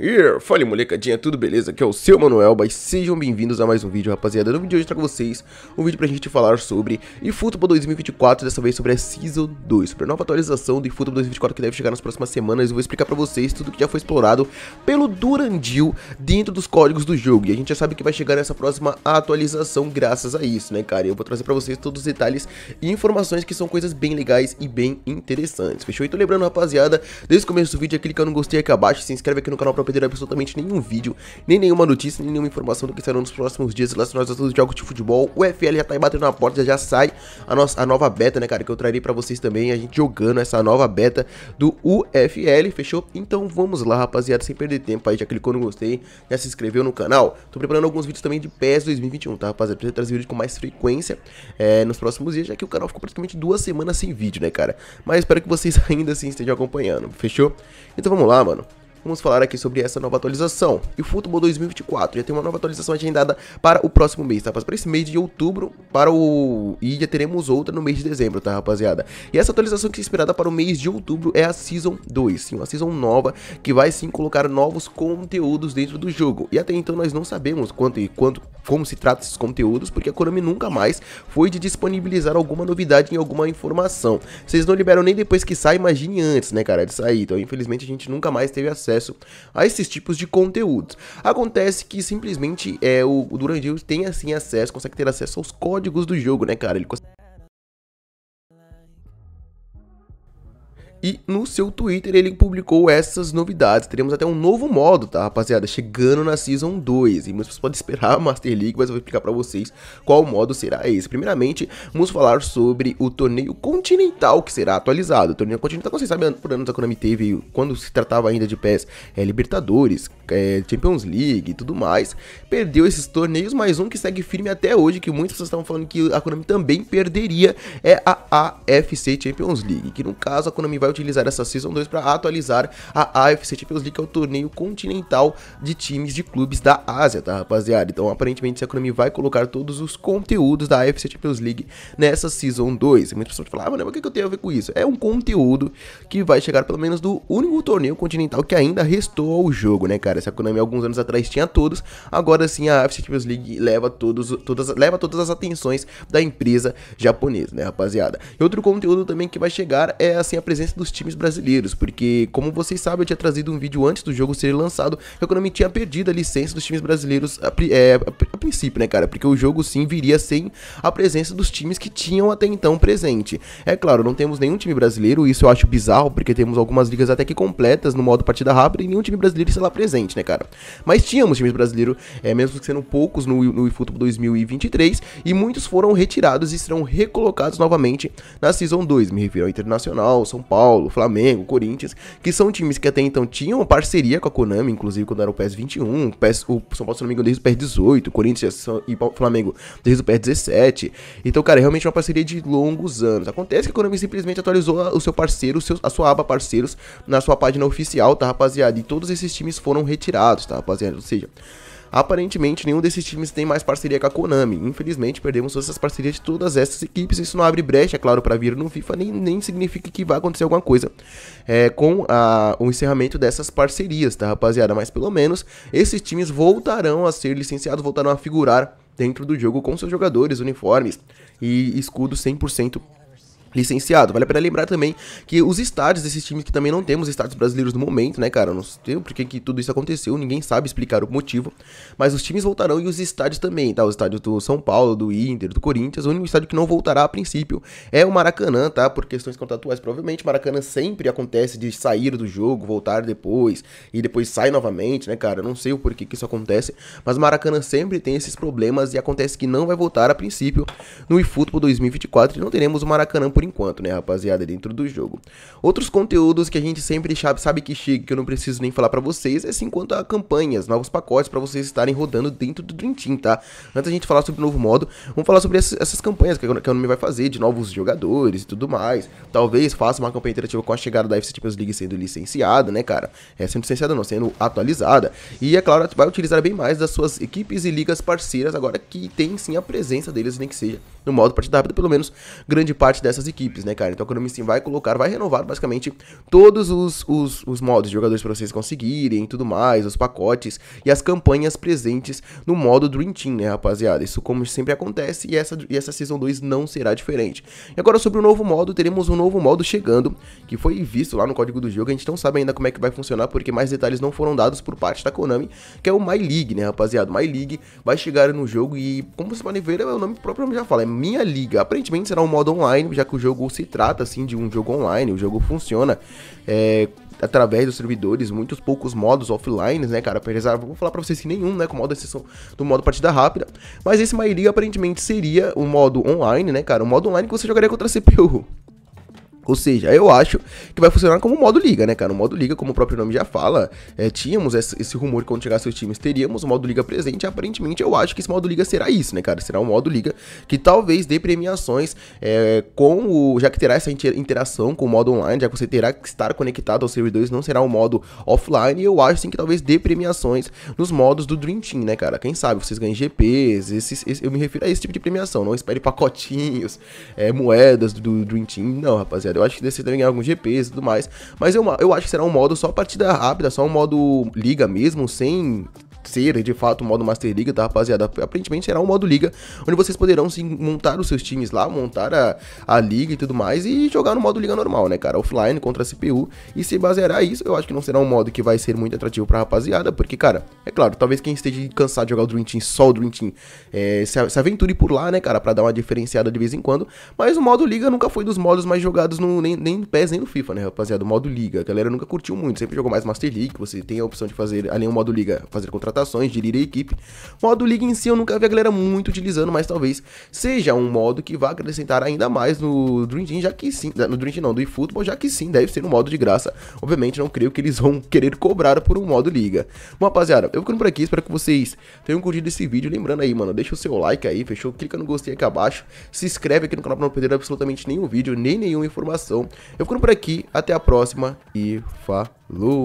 Yeah, fala molecadinha, tudo beleza? Aqui é o seu Manuel, mas sejam bem-vindos a mais um vídeo, rapaziada. No vídeo de hoje eu trago vocês um vídeo pra gente falar sobre eFootball 2024, dessa vez sobre a Season 2, sobre a nova atualização do eFootball 2024 que deve chegar nas próximas semanas. Eu vou explicar pra vocês tudo que já foi explorado pelo Durandil dentro dos códigos do jogo. E a gente já sabe que vai chegar nessa próxima atualização graças a isso, né, cara? E eu vou trazer pra vocês todos os detalhes e informações que são coisas bem legais e bem interessantes, fechou? E tô lembrando, rapaziada, desde o começo do vídeo, é clicar no gostei aqui abaixo, se inscreve aqui no canal pra perder absolutamente nenhum vídeo, nem nenhuma notícia, nem nenhuma informação do que serão nos próximos dias relacionados a todos os jogos de futebol. O FL já tá aí batendo na porta, já sai a, nossa, a nova beta, né, cara, que eu trarei pra vocês também, a gente jogando essa nova beta do UFL, fechou? Então vamos lá, rapaziada, sem perder tempo aí, já clicou no gostei, já se inscreveu no canal. Tô preparando alguns vídeos também de PES 2021, tá, rapaziada? Preciso trazer vídeos com mais frequência é, nos próximos dias, já que o canal ficou praticamente duas semanas sem vídeo, né, cara? Mas espero que vocês ainda assim estejam acompanhando, fechou? Então vamos lá, mano vamos falar aqui sobre essa nova atualização. E o Futebol 2024 já tem uma nova atualização agendada para o próximo mês, tá? Para esse mês de outubro, para o e já teremos outra no mês de dezembro, tá, rapaziada? E essa atualização que é esperada para o mês de outubro é a Season 2, sim, uma Season nova que vai sim colocar novos conteúdos dentro do jogo. E até então nós não sabemos quanto e quanto como se trata esses conteúdos, porque a Konami nunca mais foi de disponibilizar alguma novidade em alguma informação. Vocês não liberam nem depois que sai, imagine antes, né, cara, de sair. Então, infelizmente, a gente nunca mais teve acesso a esses tipos de conteúdos. Acontece que simplesmente é, o, o Durandil tem assim acesso, consegue ter acesso aos códigos do jogo, né, cara? Ele consegue E no seu Twitter ele publicou essas novidades. Teremos até um novo modo, tá, rapaziada? Chegando na Season 2. E muitos podem esperar a Master League, mas eu vou explicar pra vocês qual modo será esse. Primeiramente, vamos falar sobre o torneio continental que será atualizado. O torneio continental, como vocês sabem, por anos a Konami teve, quando se tratava ainda de pés, é, Libertadores, é, Champions League e tudo mais. Perdeu esses torneios, mas um que segue firme até hoje, que muitas pessoas estavam falando que a Konami também perderia, é a AFC Champions League. Que no caso a Konami vai vai utilizar essa Season 2 para atualizar a AFC Champions League, que é o torneio continental de times de clubes da Ásia, tá, rapaziada? Então, aparentemente, Konami vai colocar todos os conteúdos da AFC Champions League nessa Season 2. Muita muitas pessoas falam, ah, mano, mas o que eu tenho a ver com isso? É um conteúdo que vai chegar pelo menos do único torneio continental que ainda restou ao jogo, né, cara? Se a Konami alguns anos atrás tinha todos, agora sim a AFC Champions League leva, todos, todas, leva todas as atenções da empresa japonesa, né, rapaziada? E outro conteúdo também que vai chegar é, assim, a presença dos times brasileiros, porque como vocês sabem, eu tinha trazido um vídeo antes do jogo ser lançado, que é a Konami tinha perdido a licença dos times brasileiros a, é, a, a princípio, né, cara? Porque o jogo sim viria sem a presença dos times que tinham até então presente. É claro, não temos nenhum time brasileiro, isso eu acho bizarro, porque temos algumas ligas até que completas no modo partida rápida e nenhum time brasileiro está lá presente, né, cara? Mas tínhamos times brasileiros, é, mesmo que sendo poucos no, no eFootball 2023, e muitos foram retirados e serão recolocados novamente na Season 2, me refiro ao Internacional, São Paulo, Paulo, Flamengo, Corinthians, que são times que até então tinham parceria com a Konami, inclusive quando era o PES 21, o, PES, o São Paulo, se não me engano, desde o PES 18, Corinthians e Flamengo desde o PES 17. Então, cara, é realmente uma parceria de longos anos. Acontece que a Konami simplesmente atualizou o seu parceiro, o seu, a sua aba parceiros na sua página oficial, tá, rapaziada? E todos esses times foram retirados, tá, rapaziada? Ou seja, aparentemente nenhum desses times tem mais parceria com a Konami. Infelizmente, perdemos todas essas parcerias de todas essas equipes. Isso não abre brecha, é claro, para vir no FIFA, nem, nem significa que vai acontecer alguma coisa é, com a, o encerramento dessas parcerias, tá, rapaziada? Mas pelo menos esses times voltarão a ser licenciados, voltarão a figurar dentro do jogo com seus jogadores, uniformes e escudo 100% licenciado. Vale a pena lembrar também que os estádios desses times que também não temos estádios brasileiros no momento, né, cara? Não sei por que, que tudo isso aconteceu, ninguém sabe explicar o motivo, mas os times voltarão e os estádios também, tá? O estádio do São Paulo, do Inter, do Corinthians, o único estádio que não voltará a princípio é o Maracanã, tá? Por questões contratuais, provavelmente. Maracanã sempre acontece de sair do jogo, voltar depois e depois sai novamente, né, cara? Não sei o porquê que isso acontece, mas Maracanã sempre tem esses problemas e acontece que não vai voltar a princípio no eFootball 2024 e não teremos o Maracanã por enquanto, né, rapaziada, dentro do jogo. Outros conteúdos que a gente sempre sabe que chega, que eu não preciso nem falar para vocês, é sim quanto a campanhas, novos pacotes para vocês estarem rodando dentro do Dream Team, tá? Antes a gente falar sobre o novo modo, vamos falar sobre essas, essas campanhas que a Konami vai fazer, de novos jogadores e tudo mais. Talvez faça uma campanha interativa com a chegada da FC Champions League sendo licenciada, né, cara? É, sendo licenciada não, sendo atualizada. E, é claro, vai utilizar bem mais das suas equipes e ligas parceiras agora que tem sim a presença deles, nem que seja no modo partida rápida, pelo menos grande parte dessas equipes, né, cara? Então a Konami Steam vai colocar, vai renovar basicamente todos os, os, os modos de jogadores para vocês conseguirem e tudo mais, os pacotes e as campanhas presentes no modo Dream Team, né, rapaziada? Isso como sempre acontece e essa, e essa Season 2 não será diferente. E agora sobre o novo modo, teremos um novo modo chegando, que foi visto lá no código do jogo, a gente não sabe ainda como é que vai funcionar, porque mais detalhes não foram dados por parte da Konami, que é o My League, né, rapaziada? My League vai chegar no jogo e, como vocês podem ver, é o nome próprio já fala, é Minha Liga. Aparentemente será um modo online, já que o o jogo se trata, assim, de um jogo online, o jogo funciona é, através dos servidores, muitos poucos modos offline, né, cara? Apesar, vou falar pra vocês que nenhum, né, com modo exceção do modo partida rápida. Mas esse My League aparentemente seria um modo online, né, cara? Um modo online que você jogaria contra a CPU. Ou seja, eu acho que vai funcionar como modo liga, né, cara? O modo liga, como o próprio nome já fala, é, tínhamos esse rumor quando chegasse os times, teríamos o modo liga presente. Aparentemente, eu acho que esse modo liga será isso, né, cara? Será um modo liga que talvez dê premiações é, com o. Já que terá essa interação com o modo online, já que você terá que estar conectado aos servidores, não será um modo offline. E eu acho sim que talvez dê premiações nos modos do Dream Team, né, cara? Quem sabe vocês ganhem GPs, esses, esse, eu me refiro a esse tipo de premiação. Não espere pacotinhos, é, moedas do Dream Team, não, rapaziada. Eu acho que deve ser alguns GPs e tudo mais. Mas eu, eu acho que será um modo só partida rápida, só um modo liga mesmo, sem ser de fato o modo Master League, tá, rapaziada? Aparentemente será um modo liga, onde vocês poderão sim montar os seus times lá, montar a, a liga e tudo mais, e jogar no modo liga normal, né, cara? Offline contra a CPU. E se baseará isso, eu acho que não será um modo que vai ser muito atrativo pra rapaziada, porque, cara, é claro, talvez quem esteja cansado de jogar o Dream Team, só o Dream Team, é, se, se aventure por lá, né, cara, pra dar uma diferenciada de vez em quando. Mas o modo liga nunca foi dos modos mais jogados no, nem, nem no PES, nem no FIFA, né, rapaziada? O modo liga, a galera nunca curtiu muito, sempre jogou mais Master League, você tem a opção de fazer, além o modo liga, fazer contra contratações, de a equipe. Modo Liga em si eu nunca vi a galera muito utilizando, mas talvez seja um modo que vá acrescentar ainda mais no Dream Team, já que sim, no Dream Team não, do eFootball, já que sim, deve ser um modo de graça. Obviamente não creio que eles vão querer cobrar por um modo Liga. Bom, rapaziada, eu ficando por aqui, espero que vocês tenham curtido esse vídeo. Lembrando aí, mano, deixa o seu like aí, fechou? Clica no gostei aqui abaixo, se inscreve aqui no canal pra não perder absolutamente nenhum vídeo, nem nenhuma informação. Eu ficando por aqui, até a próxima e falou!